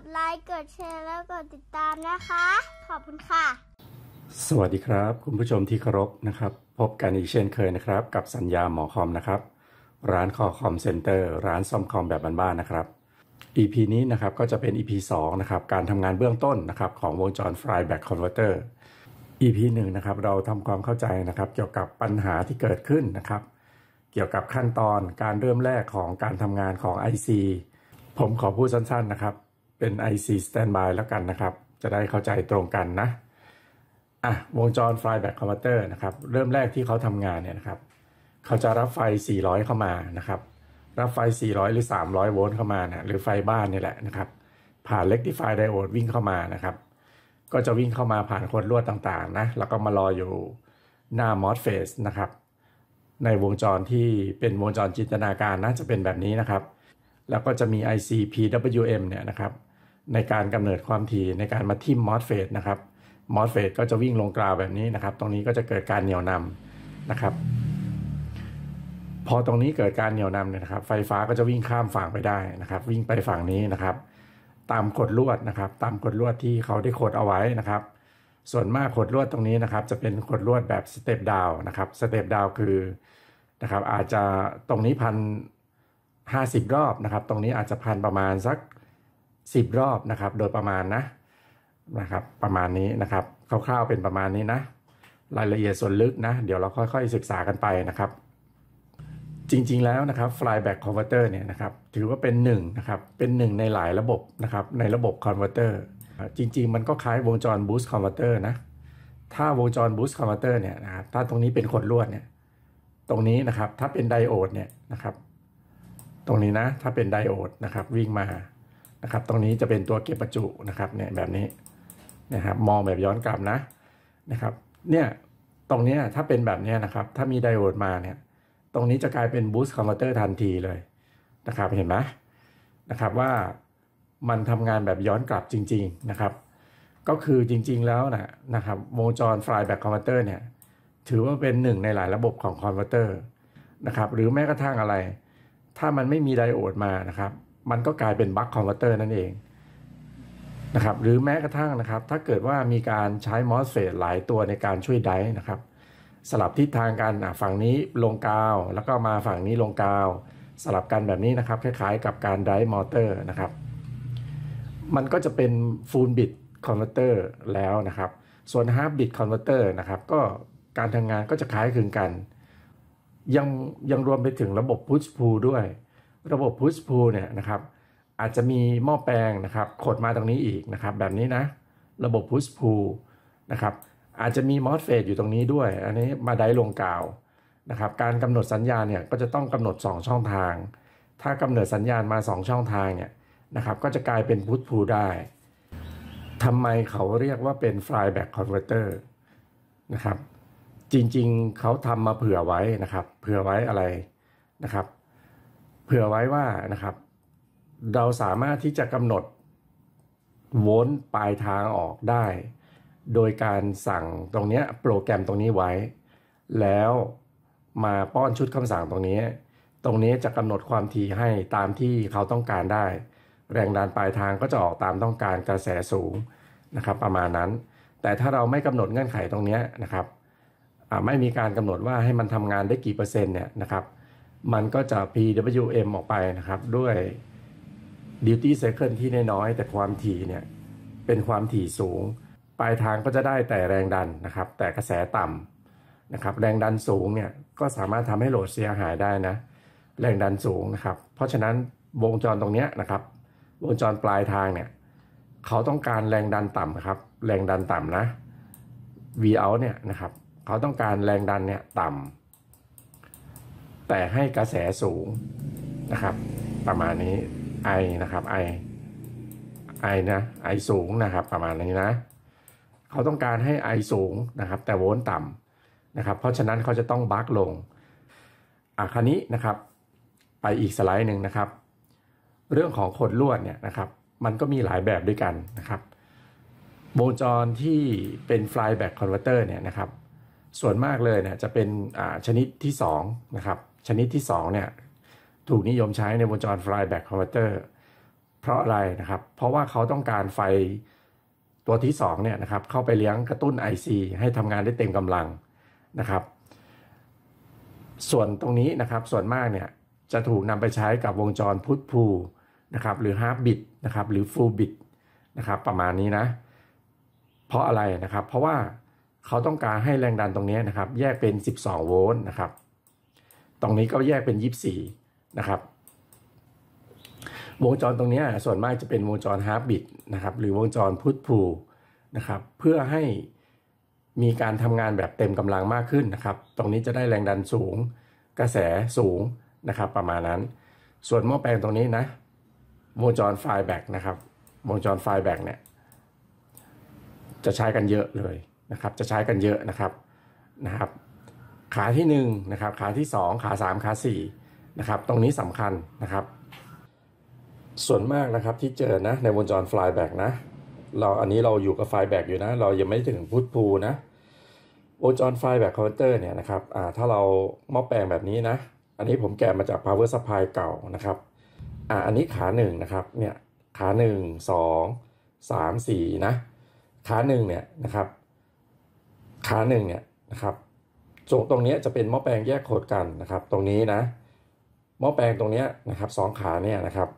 ดไลค์กดแชร์แล้วกดติดตามนะคะ ขอบคุณค่ะ สวัสดีครับคุณผู้ชมที่เคารพนะครับ พบกันอีกเช่นเคยนะครับ กับสัญญาหมอคอมนะครับ ร้านคอคอมเซ็นเตอร์ ร้านซ่อมคอมแบบบ้านๆนะครับ EP นี้นะครับก็จะเป็น EP 2นะครับการทำงานเบื้องต้นนะครับ ของวงจร Flyback Converter EP 1นะครับเราทำความเข้าใจนะครับเกี่ยวกับปัญหาที่เกิดขึ้นนะครับเกี่ยวกับขั้นตอนการเริ่มแรกของการทำงานของ IC ผมขอพูดสั้นๆนะครับเป็น IC Standby แล้วกันนะครับ จะได้เข้าใจตรงกันนะ อ่ะ วงจร Flyback Converter นะครับ เริ่มแรกที่เขาทำงานเนี่ยนะครับ เขาจะรับไฟ 400 เข้ามานะครับ รับไฟ 400 หรือ 300 โวลต์เข้ามานะหรือไฟบ้านนี่แหละนะครับ ผ่าน Rectify Diode วิ่งเข้ามานะครับ ก็จะวิ่งเข้ามาผ่านคนลวดต่างๆนะ แล้วก็มารออยู่หน้า m o s f e สนะครับ ในวงจรที่เป็นวงจรจินตนาการนะจะเป็นแบบนี้นะครับ แล้วก็จะมี IC PWM เนี่ยนะครับในการกำเนิดความถี่ในการมาทิ่มมอสเฟตนะครับ มอสเฟตก็จะวิ่งลงกราวแบบนี้นะครับ ตรงนี้ก็จะเกิดการเหนี่ยวนำนะครับ พอตรงนี้เกิดการเหนี่ยวนำเนี่ยนะครับ ไฟฟ้าก็จะวิ่งข้ามฝั่งไปได้นะครับ วิ่งไปฝั่งนี้นะครับ ตามกฎลวดนะครับ ตามกฎลวดที่เขาได้โคดเอาไว้นะครับ ส่วนมากกฎลวดตรงนี้นะครับ จะเป็นกฎลวดแบบสเต็ปดาวนะครับ สเต็ปดาวคือนะครับอาจจะตรงนี้พันห้าสิบรอบนะครับ ตรงนี้อาจจะพันประมาณสัก10 รอบนะครับโดยประมาณนะนะครับประมาณนี้นะครับคร่าว ๆเป็นประมาณนี้นะ รายละเอียดส่วนลึกนะ เดี๋ยวเราค่อย ๆ ศึกษากันไปนะครับ จริงๆแล้วนะครับ flyback converter เนี่ยนะครับถือว่าเป็น1นนะครับเป็นหนึ่งในหลายระบบนะครับในระบบ converter จริง ๆ มันก็คล้ายวงจร boost converter นะ ถ้าวงจร boost converter เนี่ยนะครับถ้าตรงนี้เป็นขดลวดเนี่ยตรงนี้นะครับถ้าเป็นไดโอดเนี่ยนะครับ ตรงนี้นะถ้าเป็นไดโอดนะครับวิ่งมานะครับตรงนี้จะเป็นตัวเก็บประจุนะครับเนี่ยแบบนี้นะครับมองแบบย้อนกลับนะนะครับเนี่ยตรงนี้ถ้าเป็นแบบนี้นะครับ ถ้ามีไดโอดมาเนี่ยตรงนี้จะกลายเป็นบูสต์คอมเวเตอร์ทันทีเลยนะครับเห็นไหมนะครับว่ามันทำงานแบบย้อนกลับจริง ๆนะครับ ก็คือจริงๆแล้วนะนะครับวงจรฟลายแบ็คคอมเวเตอร์เนี่ยถือว่าเป็นหนึ่งในหลายระบบของคอมเวเตอร์นะครับ หรือแม้กระทั่งอะไร ถ้ามันไม่มีไดโอดมานะครับมันก็กลายเป็นบัคกคอมเวอร์เตอร์นั่นเองนะครับหรือแม้กระทั่งนะครับถ้าเกิดว่ามีการใช้มอสเฟตหลายตัวในการช่วยไดนะครับ สลับทิศทางกันฝั่งนี้ลงกาว แล้วก็มาฝั่งนี้ลงกาว สลับกันแบบนี้นะครับคล้ายๆ กับการไดมอเตอร์นะครับมันก็จะเป็นฟูลบิตคอนเวอร์เตอร์แล้วนะครับ ส่วนฮาร์ปบิตคอนเวอร์เตอร์นะครับก็การทำงงานก็จะคล้ายคลึงกันยังยังรวมไปถึงระบบพุชพูด้วยระบบ push pull เนี่ยนะครับอาจจะมีหม้อแปลงนะครับขดมาตรงนี้อีกนะครับ แบบนี้นะ ระบบ push pull นะครับอาจจะมีมอสเฟตอยู่ตรงนี้ด้วย อันนี้มาได้ลงกาวนะครับ การกำหนดสัญญาณเนี่ยก็จะต้องกำหนด 2 ช่องทาง ถ้ากำเนิดสัญญาณมา 2 ช่องทางเนี่ยนะครับ ก็จะกลายเป็นพุชพูได้ทำไมเขาเรียกว่าเป็น flyback converter นะครับจริงๆเขาทำมาเผื่อไว้นะครับ เผื่อไว้อะไรนะครับเผื่อไว้ว่านะครับ เราสามารถที่จะกำหนดโวลต์ปลายทางออกได้ โดยการสั่งตรงนี้โปรแกรมตรงนี้ไว้ แล้วมาป้อนชุดคำสั่งตรงนี้ ตรงนี้จะกำหนดความถี่ให้ตามที่เขาต้องการได้ แรงดันปลายทางก็จะออกตามต้องการกระแสสูงนะครับ ประมาณนั้น แต่ถ้าเราไม่กำหนดเงื่อนไขตรงนี้นะครับไม่มีการกำหนดว่าให้มันทำงานได้กี่เปอร์เซ็นต์เนี่ยนะครับมันก็จะ PWM ออกไปนะครับด้วย Duty Cycle ที่น้อยแต่ความถี่เนี่ยเป็นความถี่สูง ปลายทางก็จะได้แต่แรงดันนะครับแต่กระแสต่ำนะครับแรงดันสูงเนี่ยก็สามารถทำให้โหลดเสียหายได้นะแรงดันสูงนะครับเพราะฉะนั้นวงจรตรงนี้นะครับวงจรปลายทางเนี่ยเขาต้องการแรงดันต่ำครับแรงดันต่ำนะ V out เนี่ยนะครับเขาต้องการแรงดันเนี่ยต่ำแต่ให้กระแสสูงนะครับ ประมาณนี้ไอนะครับไอไอนะไอสูงนะครับประมาณนี้นะ เขาต้องการให้ไอสูงนะครับแต่โวลต์ต่ำนะครับ เพราะฉะนั้นเขาจะต้องบักลงอ่ะคันนี้นะครับไปอีกสไลด์หนึ่งนะครับ เรื่องของขดลวดเนี่ยนะครับมันก็มีหลายแบบด้วยกันนะครับวงจรที่เป็นบ็กคอนเวอร์เตอร์เนี่ยนะครับ ส่วนมากเลยเนี่ยจะเป็นชนิดที่ 2 นะครับชนิดที่2เนี่ยถูกนิยมใช้ในวงจร flyback converter เพราะอะไรนะครับ เพราะว่าเขาต้องการไฟตัวที่ 2เนี่ยนะครับ เข้าไปเลี้ยงกระตุ้น IC ให้ทำงานได้เต็มกำลังนะครับ ส่วนตรงนี้นะครับส่วนมากเนี่ยจะถูกนำไปใช้กับวงจรพุทธภูนะครับหรือ half bit นะครับ หรือ full bit นะครับ ประมาณนี้นะ เพราะอะไรนะครับ เพราะว่าเขาต้องการให้แรงดันตรงนี้นะครับ แยกเป็น 12 โวลต์นะครับตรงนี้ก็แยกเป็นยีิบสี่นะครับวงจรตรงนี้ส่วนมากจะเป็นวงจรฮาร์บบิทนะครับ หรือวงจรพุทพูนะครับ เพื่อให้มีการทำงานแบบเต็มกำลังมากขึ้นนะครับ ตรงนี้จะได้แรงดันสูงกระแสสูงนะครับ ประมาณนั้น ส่วนหม้อแปลงตรงนี้นะ วงจรไฟแบกนะครับวงจรไฟแบกเนี่ยจะใช้กันเยอะเลยนะครับ จะใช้กันเยอะนะครับนะครับขาที่1นะครับ ขาที่ 2 ขา 3 ขา4นะครับ ตรงนี้สำคัญนะครับ ส่วนมากนะครับที่เจอนะ ในวงจรฟลายแบกนะ เราอันนี้เราอยู่กับไฟแบกอยู่นะเรายังไม่ถึงพุทธภูนะวงจรไฟแบกคอมพิวเตอร์เนี่ยนะครับอ่าถ้าเราหม้อแปลงแบบนี้นะ อันนี้ผมแกะมาจาก power supply เก่านะครับอ่าอันนี้ขา1นะครับ เนี่ยขา1 2 3 4นะขา1เนี่ยนะครับขา1เนี่ยนะครับส่วนตรงนี้จะเป็นหม้อแปลงแยกโขดกันนะครับตรงนี้นะหม้อแปลงตรงนี้นะครับสองขาเนี่ยนะครับ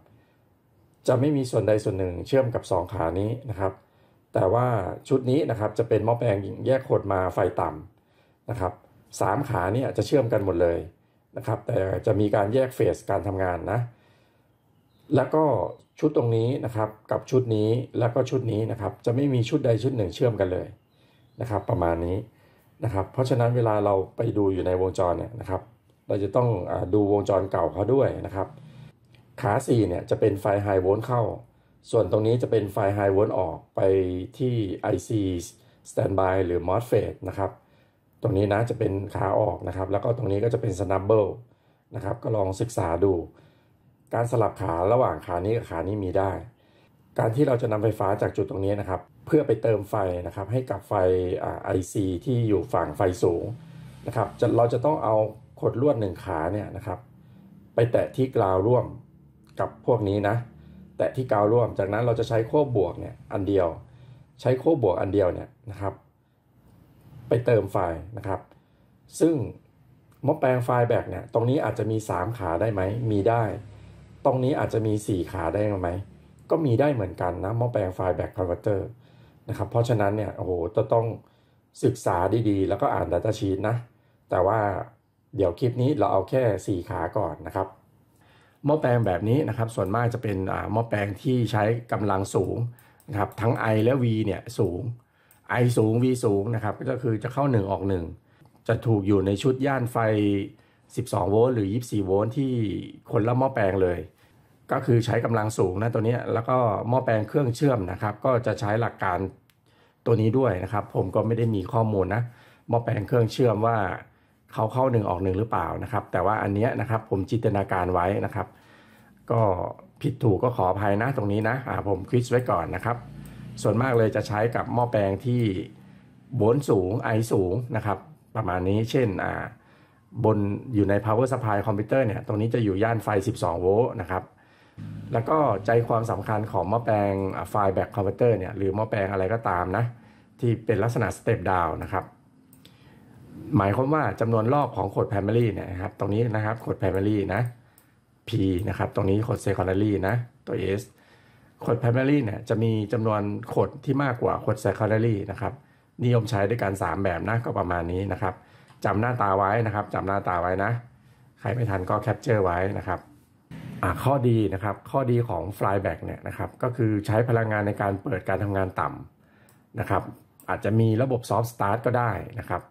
จะไม่มีส่วนใดส่วนหนึ่งเชื่อมกับ 2 ขานี้นะครับ แต่ว่าชุดนี้นะครับจะเป็นหม้อแปลงแยกโขดมาไฟต่ำนะครับสามขาเนี่ยจะเชื่อมกันหมดเลยนะครับแต่จะมีการแยกเฟสการทำงานนะแล้วก็ชุดตรงนี้นะครับกับชุดนี้แล้วก็ชุดนี้นะครับจะไม่มีชุดใดชุดหนึ่งเชื่อมกันเลยนะครับ ประมาณนี้นะครับ เพราะฉะนั้นเวลาเราไปดูอยู่ในวงจรเนี่ยนะครับ เราจะต้องอดูวงจรเก่าเขาด้วยนะครับ ขา4เนี่ยจะเป็นไฟไฮโวลต์เข้า ส่วนตรงนี้จะเป็นไฟไฮโวลต์ออกไปที่ IC Standby หรือ MOSFET นะครับ ตรงนี้นะจะเป็นขาออกนะครับ แล้วก็ตรงนี้ก็จะเป็น s n u b b l e นะครับ ก็ลองศึกษาดู การสลับขาระหว่างขานี้กับขานี้มีได้การที่เราจะนำไฟฟ้าจากจุดตรงนี้นะครับเพื่อไปเติมไฟนะครับให้กับไฟไอซีที่อยู่ฝั่งไฟสูงนะครับเราจะต้องเอาขดลวดหนึ่งขาเนี่ยนะครับไปแตะที่กราวร่วมกับพวกนี้นะแตะที่กาวร่วมจากนั้นเราจะใช้โค้บวกเนี่ยอันเดียว ใช้โค้บวกอันเดียวเนี่ยนะครับ ไปเติมไฟนะครับ ซึ่งมอแปลงไฟแบกเนี่ยตรงนี้อาจจะมี3ขาได้ไหมมีได้ ตรงนี้อาจจะมี 4 ขาได้ไหมก็มีได้เหมือนกันนะหม้อแปลงไฟแบ็คคอนเวอร์เตอร์นะครับเพราะฉะนั้นเนี่ยโอ้โหจะต้องศึกษาดีๆ แล้วก็อ่าน Data Sheet นะ แต่ว่าเดี๋ยวคลิปนี้เราเอาแค่ 4 ขาก่อนนะครับหม้อแปลงแบบนี้นะครับส่วนมากจะเป็นหม้อแปลงที่ใช้กำลังสูงนะครับทั้ง I และ V เนี่ยสูง I สูง V สูงนะครับก็คือจะเข้า 1 ออก 1 จะถูกอยู่ในชุดย่านไฟ12โวลต์หรือ 24โวลต์ที่คนละหม้อแปลงเลยก็คือใช้กำลังสูงนะตัวนี้แล้วก็หม้อแปลงเครื่องเชื่อมนะครับ ก็จะใช้หลักการตัวนี้ด้วยนะครับ ผมก็ไม่ได้มีข้อมูลนะ หม้อแปลงเครื่องเชื่อมว่าเขาเข้าหนึ่งออกหนึ่งหรือเปล่านะครับ แต่ว่าอันนี้นะครับ ผมจินตนาการไว้นะครับ ก็ผิดถูกก็ขออภัยนะตรงนี้นะอ่าผมคิดไว้ก่อนนะครับ ส่วนมากเลยจะใช้กับหม้อแปลงที่บนสูงไอสูงนะครับ ประมาณนี้เช่นอ่าบนอยู่ใน power supply คอมพิวเตอร์เนี่ยตรงนี้จะอยู่ย่านไฟ12โวลต์นะครับแล้วก็ใจความสำคัญของหม้อแปลงไฟล์แบ็กคอมพิวเตอร์เนี่ย หรือหม้อแปลงอะไรก็ตามนะ ที่เป็นลักษณะสเต็ปดาวนะครับ หมายความว่าจำนวนรอบของโคดแพมอรี่เนี่ยครับ ตรงนี้นะครับโคดแพมอรี่นะ P นะครับ ตรงนี้โคดเซคอนดารีนะ ตัว S โคดแพมอรี่เนี่ยจะมีจำนวนโคดที่มากกว่าโคดเซคอนดารีนะครับนิยมใช้ด้วยกัน 3 แบบนะก็ประมาณนี้นะครับจำหน้าตาไว้นะครับจำหน้าตาไว้นะ ใครไม่ทันก็แคปเจอร์ไว้นะครับข้อดีนะครับ ข้อดีของ flyback เนี่ยนะครับ ก็คือใช้พลังงานในการเปิดการทำงานต่ำนะครับ อาจจะมีระบบ soft start ก็ได้นะครับ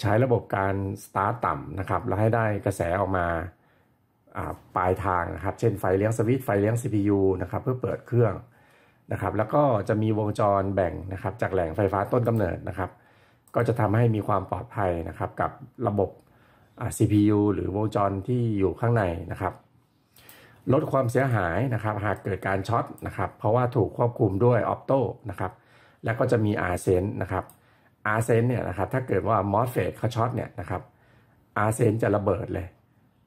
ใช้ระบบการ start ต่ำนะครับ แล้วให้ได้กระแสออกมาปลายทางนะครับ เช่นไฟเลี้ยงสวิตไฟเลี้ยง CPU นะครับ เพื่อเปิดเครื่องนะครับ แล้วก็จะมีวงจรแบ่งนะครับ จากแหล่งไฟฟ้าต้นกำเนิดนะครับ ก็จะทำให้มีความปลอดภัยนะครับกับระบบ CPU หรือวงจรที่อยู่ข้างในนะครับลดความเสียหายนะครับ หากเกิดการช็อตนะครับเพราะว่าถูกควบคุมด้วยออปโต้นะครับแล้วก็จะมีอาเซนนะครับอาเซนเนี่ยนะครับถ้าเกิดว่ามอสเฟตเขาช็อตเนี่ยนะครับอาเซนจะระเบิดเลย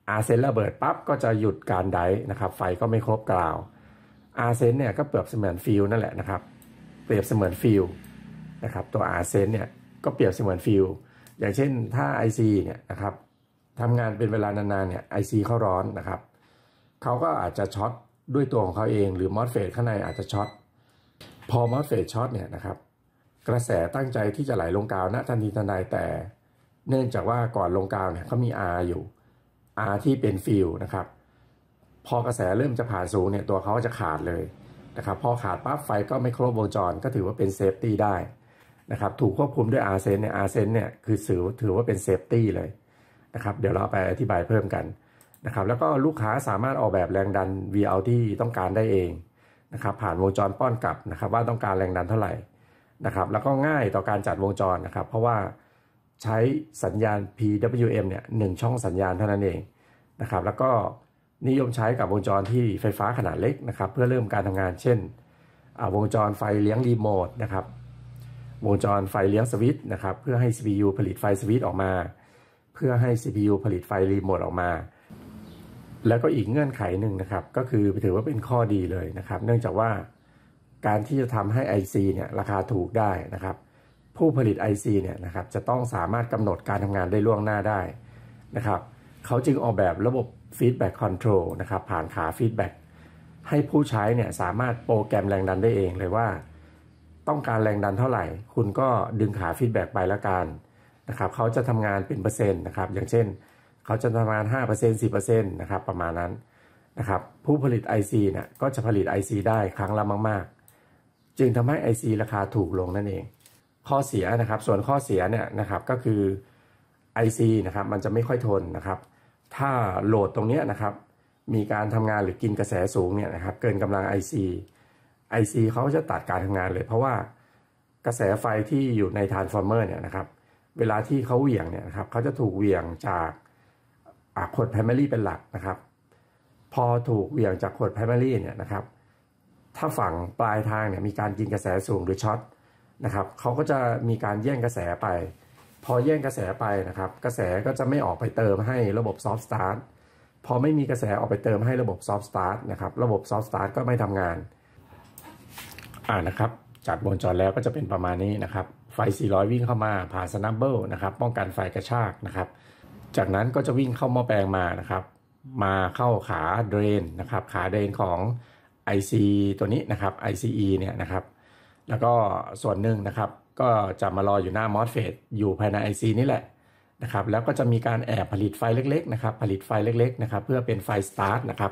อาเซนระเบิดปั๊บก็จะหยุดการไดนะครับ ไฟก็ไม่ครบกล่าวอาเซนเนี่ยก็เปรียบเสมือนฟิวนั่นแหละนะครับ เปรียบเสมือนฟิวนะครับตัวอาเซนเนี่ยก็เปรียบเสมือนฟิวอย่างเช่นถ้า IC เนี่ยนะครับทำงานเป็นเวลานานๆเนี่ยไอซีเขาร้อนนะครับเขาก็อาจจะช็อตด้วยตัวของเขาเองหรือ มอสเฟตข้างในอาจจะช็อตพอมอสเฟตช็อตเนี่ยนะครับกระแสตั้งใจที่จะไหลลงกาวณทันทีทันใดแต่เนื่องจากว่าก่อนลงกาวเนี่ยเขามี R อยู่ R ที่เป็นฟิลนะครับพอกระแสเริ่มจะผ่านสูงเนี่ยตัวเขาจะขาดเลยนะครับพอขาดปั๊บไฟก็ไม่ครบวงจรก็ถือว่าเป็นเซฟตี้ได้นะครับถูกควบคุมด้วย R เซนเนี่ย R เซนเนี่ยคือถือถือว่าเป็นเซฟตี้เลยนะครับเดี๋ยวเราไปอธิบายเพิ่มกันนะครับแล้วก็ลูกค้าสามารถออกแบบแรงดัน v out ที่ต้องการได้เองนะครับผ่านวงจรป้อนกลับนะครับว่าต้องการแรงดันเท่าไหร่นะครับแล้วก็ง่ายต่อการจัดวงจรนะครับเพราะว่าใช้สัญญาณ PWM เนี่ยหช่องสัญญาณเท่านั้นเองนะครับแล้วก็นิยมใช้กับวงจรที่ไฟฟ้าขนาดเล็กนะครับเพื่อเริ่มการทำงานเช่นวงจรไฟเลี้ยงรีโมทนะครับวงจรไฟเลี้ยงสวิตช์นะครับเพื่อให้ CPU ผลิตไฟสวิตช์ออกมาเพื่อให้ CPU ผลิตไฟรีโมทออกมาแล้วก็อีกเงื่อนไขหนึ่งนะครับ ก็คือถือว่าเป็นข้อดีเลยนะครับ เนื่องจากว่าการที่จะทำให้ IC เนี่ยราคาถูกได้นะครับ ผู้ผลิต IC เนี่ยนะครับจะต้องสามารถกำหนดการทำงานได้ล่วงหน้าได้นะครับ เขาจึงออกแบบระบบ Feedback Control นะครับผ่านขา Feedback ให้ผู้ใช้เนี่ยสามารถโปรแกรมแรงดันได้เองเลยว่า ต้องการแรงดันเท่าไหร่ คุณก็ดึงขาฟีดแบ็กไปแล้วกันนะครับเขาจะทำงานเป็นเปอร์เซ็นต์นะครับ อย่างเช่นเขาจะประมาณ5% 10%นะครับประมาณนั้นนะครับผู้ผลิต IC นะ่ยก็จะผลิต IC ได้ครั้งละมาก ๆ จึงทำให้ IC ราคาถูกลงนั่นเอง ข้อเสียนะครับส่วนข้อเสียเนี่ยนะครับก็คือ IC นะครับมันจะไม่ค่อยทนนะครับ ถ้าโหลดตรงนี้นะครับ มีการทำงานหรือกินกระแสสูงเนี่ยนะครับเกินกำลัง IC IC เขาจะตัดการทำงานเลย เพราะว่ากระแสไฟที่อยู่ในทรานส์ฟอร์เมอร์เนี่ยนะครับเวลาที่เขาเหวี่ยงเนี่ยนะครับเขาจะถูกเหวี่ยงจากขวด primary เป็นหลักนะครับ พอถูกเหวี่ยงจากขวด primary เนี่ยนะครับ ถ้าฝั่งปลายทางเนี่ยมีการกินกระแสสูงหรือช็อตนะครับเขาก็จะมีการแย่งกระแสไป พอแย่งกระแสไปนะครับ กระแสก็จะไม่ออกไปเติมให้ระบบซอฟต์สตาร์ทพอไม่มีกระแสออกไปเติมให้ระบบซอฟต์สตาร์ทนะครับ ระบบซอฟต์สตาร์ทก็ไม่ทำงาน อ่านะครับจากวงจรแล้วก็จะเป็นประมาณนี้นะครับ ไฟ 400 วิ่งเข้ามาผ่านสแนมเบิลนะครับ ป้องกันไฟกระชากนะครับจากนั้นก็จะวิ่งเข้าหม้อแปลงมานะครับ มาเข้าขาเดรนนะครับ ขาเดรนของ IC ตัวนี้นะครับ ICE เนี่ยนะครับ แล้วก็ส่วนหนึ่งนะครับ ก็จะมารออยู่หน้า MOSFET อยู่ภายใน IC นี่แหละนะครับแล้วก็จะมีการแอบผลิตไฟเล็กๆนะครับ ผลิตไฟเล็กๆนะครับเพื่อเป็นไฟสตาร์ทนะครับ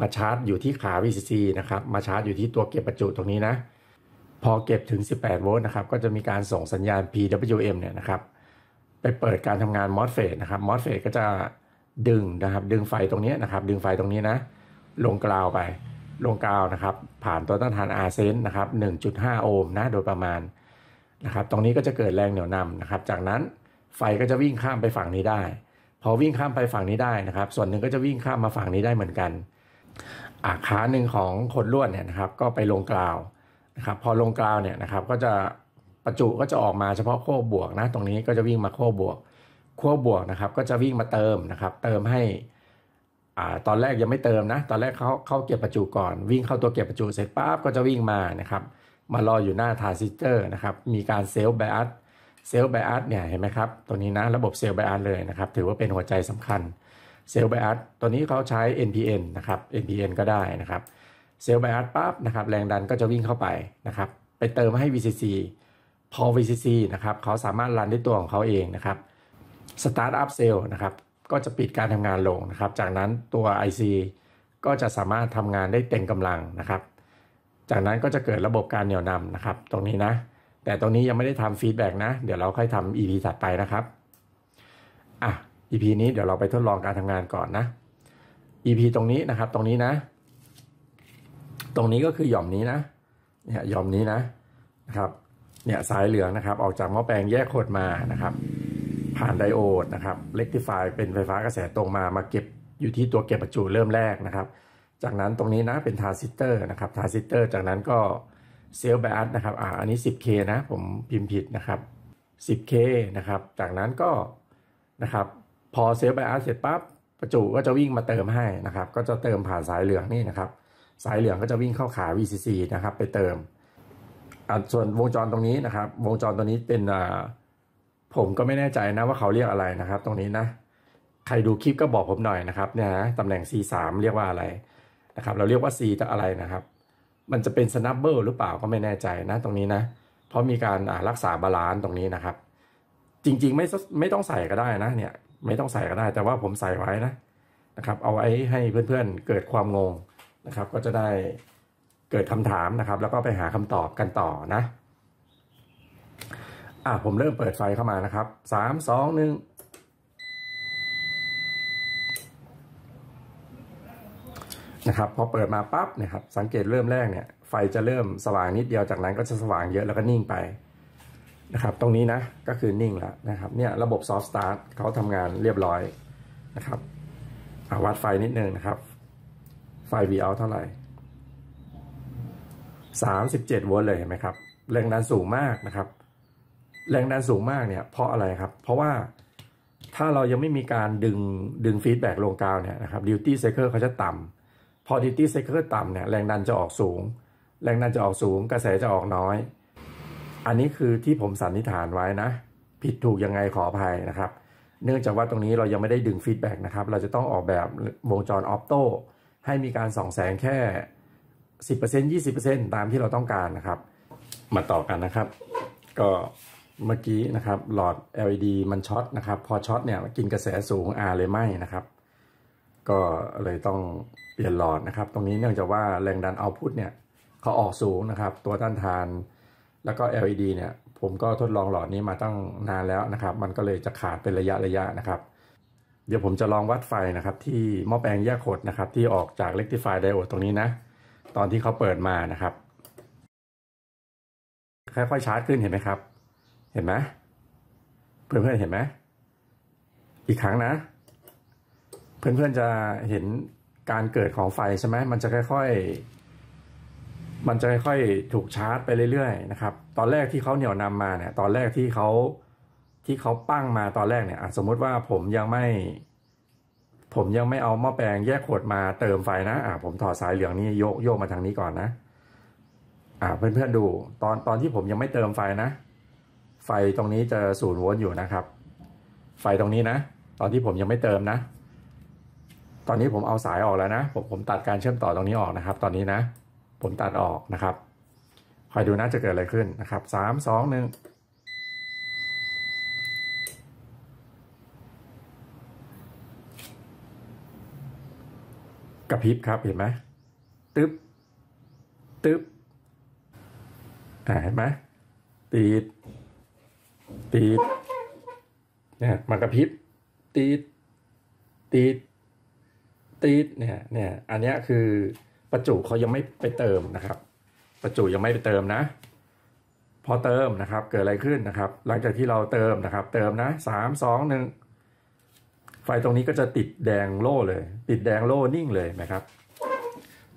มาชาร์จอยู่ที่ขา VCC นะครับ มาชาร์จอยู่ที่ตัวเก็บประจุตรงนี้นะพอเก็บถึง 18 โวลต์นะครับก็จะมีการส่งสัญญาณ PWM เนี่ยนะครับไปเปิดการทำงานมอสเฟตนะครับ มอสเฟตก็จะดึงนะครับ ดึงไฟตรงนี้นะครับ ดึงไฟตรงนี้นะ ลงกราวไป ลงกราวนะครับ ผ่านตัวต้านทานอาเซนนะครับ1.5 โอห์มนะ โดยประมาณนะครับ ตรงนี้ก็จะเกิดแรงเหนี่ยวนำนะครับ จากนั้นไฟก็จะวิ่งข้ามไปฝั่งนี้ได้ พอวิ่งข้ามไปฝั่งนี้ได้นะครับ ส่วนหนึ่งก็จะวิ่งข้ามมาฝั่งนี้ได้เหมือนกัน อาขาหนึ่งของคนลวดเนี่ยนะครับ ก็ไปลงกราวนะครับ พอลงกราวเนี่ยนะครับ ก็จะประจุก็จะออกมาเฉพาะขั้วบวกนะตรงนี้ก็จะวิ่งมาขั้วบวกขั้วบวกนะครับก็จะวิ่งมาเติมนะครับเติมให้อ่าตอนแรกยังไม่เติมนะตอนแรกเขาเข้าเก็บประจุก่อนวิ่งเข้าตัวเก็บประจุเสร็จปั๊บก็จะวิ่งมานะครับมารออยู่หน้าทาร์ซิสเตอร์นะครับมีการเซลล์ไบอัสเซลล์ไบอัสเนี่ยเห็นไหมครับตัวนี้นะระบบเซลล์ไบอัสเลยนะครับถือว่าเป็นหัวใจสำคัญเซลล์ไบอัสตัวนี้เขาใช้ NPN นะครับ NPN ก็ได้นะครับเซลล์ไบอัสปั๊บนะครับแรงดันก็จะวิ่งเข้าไปนะครับไปเติมให้ VCC พอ VCC นะครับเขาสามารถรันได้ตัวของเขาเองนะครับ Startup s a l e นะครับ ก็จะปิดการทำงานลงนะครับ จากนั้นตัว IC ก็จะสามารถทำงานได้เต็มกำลังนะครับ จากนั้นก็จะเกิดระบบการเหนี่ยวนำนะครับ ตรงนี้นะ แต่ตรงนี้ยังไม่ได้ทำฟีดแบ็กนะ เดี๋ยวเราค่อยทำ EP ถัดไปนะครับอ่ะ EP นี้เดี๋ยวเราไปทดลองการทำงานก่อนนะ EP ตรงนี้นะครับ ตรงนี้นะ ตรงนี้ก็คือหย่อมนี้นะเนี่ยหย่อมนี้นะนะครับเนี่ยสายเหลืองนะครับออกจากหม้อแปลงแยกโคดมานะครับผ่านไดโอดนะครับเล็กทิฟายเป็นไฟฟ้ากระแสตรงมามาเก็บอยู่ที่ตัวเก็บประจุเริ่มแรกนะครับ จากนั้นตรงนี้นะเป็นทาร์ซิสเตอร์นะครับทาร์ซิสเตอร์จากนั้นก็เซลล์แบตนะครับอ่าอันนี้ 10K นะ ผมพิมพ์ผิดนะครับ 10K นะครับจากนั้นก็นะครับพอเซลล์ไบอเสร็จปั๊บ ประจุ ก็จะวิ่งมาเติมให้นะครับก็จะเติมผ่านสายเหลืองนี่นะครับสายเหลืองก็จะวิ่งเข้าขา VCC นะครับ ไปเติมส่วนวงจรตรงนี้นะครับ วงจรตรงนี้เป็นผมก็ไม่แน่ใจนะ ว่าเขาเรียกอะไรนะครับ ตรงนี้นะ ใครดูคลิปก็บอกผมหน่อยนะครับเนี่ยะตำแหน่ง C3 เรียกว่าอะไรนะครับเราเรียกว่า C จะอะไรนะครับ มันจะเป็นสนปเบิลหรือเปล่าก็ไม่แน่ใจนะ ตรงนี้นะ เพราะมีการรักษาบาลานซ์ตรงนี้นะครับ จริงๆไม่ไม่ต้องใส่ก็ได้นะเนี่ยไม่ต้องใส่ก็ได้ แต่ว่าผมใส่ไว้นะนะครับ เอาไว้ให้เพื่อน ๆเกิดความงงนะครับ ก็จะได้เกิดคำถามนะครับแล้วก็ไปหาคำตอบกันต่อนะ อ่ะผมเริ่มเปิดไฟเข้ามานะครับสามสองหนึ่งนะครับพอเปิดมาปั๊บเนี่ยครับ สังเกตเริ่มแรกเนี่ยไฟจะเริ่มสว่างนิดเดียวจากนั้นก็จะสว่างเยอะแล้วก็นิ่งไปนะครับ ตรงนี้นะก็คือนิ่งแล้วนะครับเนี่ยระบบซอฟต์สตาร์ทเขาทำงานเรียบร้อยนะครับวัดไฟนิดนึงนะครับ ไฟ v out เท่าไหร่37โวลต์เลยเห็นไหมครับแรงดันสูงมากนะครับ แรงดันสูงมากเนี่ย เพราะอะไรครับ เพราะว่าถ้าเรายังไม่มีการดึงดึงฟีดแบ็กลงกาวเนี่ยนะครับดิวตี้ไซเคิลเขาจะต่ำพอดิวตี้ไซเคิลต่ำเนี่ย แรงดันจะออกสูง แรงดันจะออกสูง กระแสจะออกน้อย อันนี้คือที่ผมสันนิษฐานไว้นะ ผิดถูกยังไงขออภัยนะครับ เนื่องจากว่าตรงนี้เรายังไม่ได้ดึงฟีดแบ็กนะครับเราจะต้องออกแบบวงจรออปโต้ให้มีการส่องแสงแค่10% 20%ตามที่เราต้องการนะครับ มาต่อกันนะครับ ก็เมื่อกี้นะครับหลอด LED มันช็อตนะครับ พอช็อตเนี่ยกินกระแสสูง R เลยไหมนะครับ ก็เลยต้องเปลี่ยนหลอดนะครับ ตรงนี้เนื่องจากว่าแรงดันเอาพุทเนี่ยเขาออกสูงนะครับ ตัวต้านทาน แล้วก็ LED เนี่ย ผมก็ทดลองหลอดนี้มาตั้งนานแล้วนะครับ มันก็เลยจะขาดเป็นระยะระยะนะครับ เดี๋ยวผมจะลองวัดไฟนะครับที่หม้อแปลงแยกขดนะครับที่ออกจาก rectifier diode ตรงนี้นะตอนที่เขาเปิดมานะครับ ค่อยๆชาร์จขึ้นเห็นไหมครับ เห็นไหมเพื่อนๆเห็นไหมอีกครั้งนะเพื่อนๆจะเห็นการเกิดของไฟใช่ไหมมันจะค่อยๆ มันจะค่อย ๆ ถูกชาร์จไปเรื่อยๆนะครับตอนแรกที่เขาเหนี่ยวนำมาเนี่ย ตอนแรกที่เขาที่เขาปั้งมาตอนแรกเนี่ยสมมุติว่าผมยังไม่ผมยังไม่เอาหม้อแปลงแยกขวดมาเติมไฟนะ อ่าผมถอดสายเหลืองนี้โยกโยกมาทางนี้ก่อนนะ อ่าเพื่อนๆดู ตอนตอนที่ผมยังไม่เติมไฟนะ ไฟตรงนี้จะศูนย์โวลต์อยู่นะครับ ไฟตรงนี้นะตอนที่ผมยังไม่เติมนะ ตอนนี้ผมเอาสายออกแล้วนะผมผมตัดการเชื่อมต่อตรงนี้ออกนะครับ ตอนนี้นะผมตัดออกนะครับคอยดูนะจะเกิดอะไรขึ้นนะครับสามสองหนึ่งกระพริบครับเห็นไหม ตึ๊บ ตึ๊บอ่าเห็นไหมตีดตีดเนี่ย มันกระพริบ ตีดตีดตีดเนี่ย เนี่ย อันนี้คือประจุเขายังไม่ไปเติมนะครับ ประจุยังไม่ไปเติมนะ พอเติมนะครับ เกิดอะไรขึ้นนะครับ หลังจากที่เราเติมนะครับ เติมนะ สามสอง หนึ่งไฟตรงนี้ก็จะติดแดงโล่เลย ติดแดงโล่นิ่งเลยนะครับ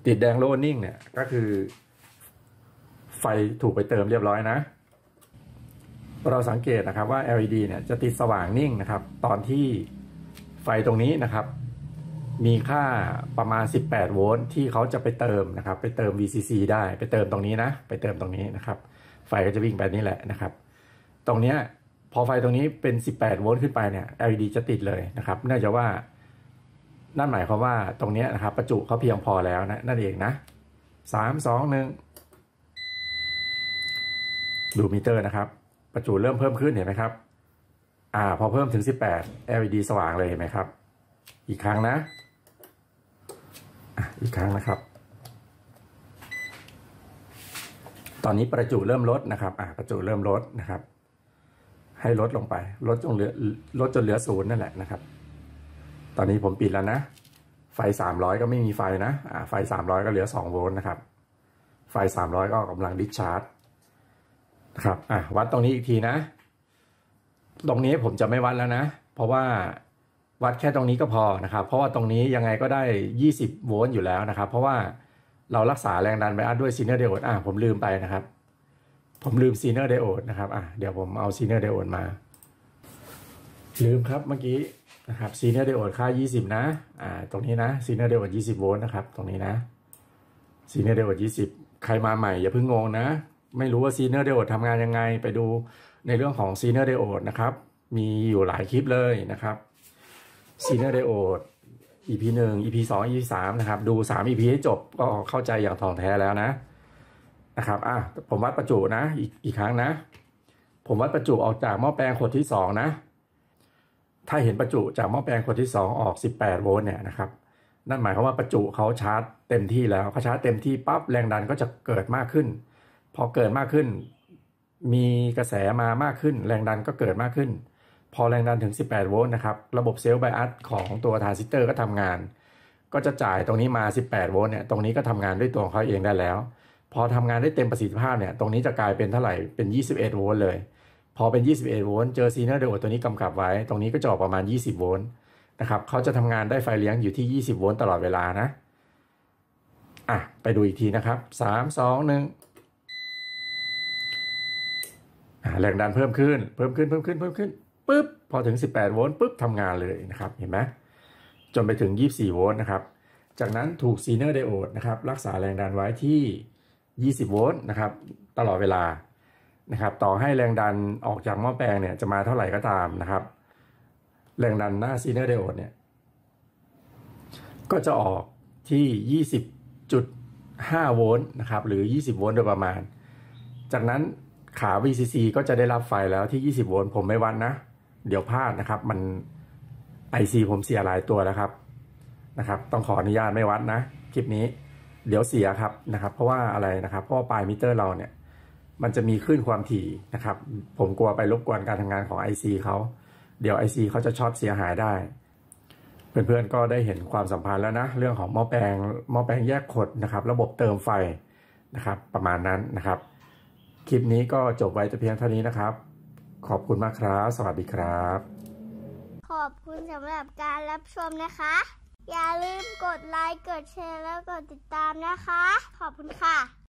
ติดแดงโล่นิ่งเนี่ยก็คือ ไฟถูกไปเติมเรียบร้อยนะ เราสังเกตนะครับว่า LED เนี่ยจะติดสว่างนิ่งนะครับ ตอนที่ไฟตรงนี้นะครับ มีค่าประมาณ 18 โวลต์ที่เขาจะไปเติมนะครับ ไปเติม VCC ได้ ไปเติมตรงนี้นะ ไปเติมตรงนี้นะครับ ไฟก็จะวิ่งไปนี่แหละนะครับ ตรงเนี้ยพอไฟตรงนี้เป็น 18 โวลต์ขึ้นไปเนี่ย LED จะติดเลยนะครับเนื่องจากว่านั่นหมายความว่าตรงนี้นะครับประจุเขาเพียงพอแล้วนะ นั่นเองนะสามสองหนึ่งดูมิเตอร์นะครับ ประจุเริ่มเพิ่มขึ้นเห็นไหมครับ อ่า พอเพิ่มถึง 18 LED สว่างเลยเห็นไหมครับ อีกครั้งนะอีกครั้งนะครับ ตอนนี้ประจุเริ่มลดนะครับอ่าประจุเริ่มลดนะครับให้ลดลงไปลดจนเหลือลดจนเหลือศูนย์นั่นแหละนะครับ ตอนนี้ผมปิดแล้วนะ ไฟ300ก็ไม่มีไฟนะอ่าไฟ300ก็เหลือ2โวลต์นะครับไฟ300ก็กำลังดิชาร์จนะครับอ่ะวัดตรงนี้อีกทีนะ ตรงนี้ผมจะไม่วัดแล้วนะเพราะว่าวัดแค่ตรงนี้ก็พอนะครับเพราะว่าตรงนี้ยังไงก็ได้20โวลต์อยู่แล้วนะครับ เพราะว่าเรารักษาแรงดันไปอัดด้วยซีเนอร์เดียวกันอ่ะผมลืมไปนะครับผมลืมซีเนอร์ไดโอดนะครับอ่ะเดี๋ยวผมเอาซีเนอร์ไดโอดมา ลืมครับเมื่อกี้นะครับซีเนอร์ไดโอดค่า 20 นะอ่าตรงนี้นะซีเนอร์ไดโอด20โวลต์นะครับตรงนี้นะซีเนอร์ไดโอด20 ใครมาใหม่อย่าเพิ่งงงนะ ไม่รู้ว่าซีเนอร์ไดโอดทำงานยังไง ไปดูในเรื่องของซีเนอร์ไดโอดนะครับ มีอยู่หลายคลิปเลยนะครับซีเนอร์ไดโอด EP 1 EP 2 EP 3นะครับ ดู 3 EP ให้จบก็เข้าใจอย่างท่องแท้แล้วนะนะครับ อ่ะ ผมวัดประจุนะอีกอีกครั้งนะ ผมวัดประจุออกจากหม้อแปลงขวดที่สองนะ ถ้าเห็นประจุจากหม้อแปลงขวดที่สองออกสิบแปดโวลต์เนี่ยนะครับ นั่นหมายความว่าประจุเขาชาร์จเต็มที่แล้วเขาชาร์จเต็มที่ปั๊บแรงดันก็จะเกิดมากขึ้น พอเกิดมากขึ้น มีกระแสมามากขึ้น แรงดันก็เกิดมากขึ้น พอแรงดันถึง 18 โวลต์นะครับระบบเซลล์ไบอัสของตัวทรานซิสเตอร์ก็ทำงาน ก็จะจ่ายตรงนี้มา 18 โวลต์เนี่ยตรงนี้ก็ทำงานด้วยตัวของเขาเองได้แล้วพอทำงานได้เต็มประสิทธิภาพเนี่ย ตรงนี้จะกลายเป็นเท่าไหร่ เป็น21โวลต์เลย พอเป็น21โวลต์ เจอซีเนอร์เดโอตัวนี้กำกับไว้ ตรงนี้ก็จะออกประมาณ 20 โวลต์นะครับ เขาจะทำงานได้ไฟเลี้ยงอยู่ที่ 20 โวลต์ตลอดเวลานะ อ่ะ ไปดูอีกทีนะครับ3 2 1แรงดันเพิ่มขึ้น เพิ่มขึ้น เพิ่มขึ้น เพิ่มขึ้นปุ๊บ พอถึง18โวลต์ปุ๊บทำงานเลยนะครับ เห็นไหมจนไปถึง24โวลต์นะครับ จากนั้นถูกซีเนอร์ไดโอดนะครับรักษาแรงดันไว้ที่20โวลต์นะครับ ตลอดเวลานะครับ ต่อให้แรงดันออกจากหม้อแปลงเนี่ย จะมาเท่าไหร่ก็ตามนะครับ แรงดันหน้าซีเนอร์ไดโอดเนี่ย ก็จะออกที่ 20.5โวลต์นะครับ หรือ 20โวลต์โดยประมาณ จากนั้นขา VCC ก็จะได้รับไฟแล้วที่ 20โวลต์ผมไม่วัดนนะเดี๋ยวพลาดนะครับ มัน IC ผมเสียหลายตัวแล้วครับนะครับ ต้องขออนุญาตไม่วัดนะคลิปนี้เดี๋ยวเสียครับนะครับ เพราะว่าอะไรนะครับเพราะปลายมิเตอร์เราเนี่ย มันจะมีคลื่นความถี่นะครับ ผมกลัวไปรบกวนการทำงานของ IC เขาเดี๋ยว IC เขาจะช็อตเสียหายได้ เพื่อนๆก็ได้เห็นความสัมพันธ์แล้วนะเรื่องของหม้อแปลงหม้อแปลงแยกขดนะครับ ระบบเติมไฟนะครับ ประมาณนั้นนะครับ คลิปนี้ก็จบไว้แต่เพียงเท่านี้นะครับ ขอบคุณมากครับสวัสดีครับ ขอบคุณสำหรับการรับชมนะคะอย่าลืมกดไลค์กดแชร์แล้วกดติดตามนะคะ ขอบคุณค่ะ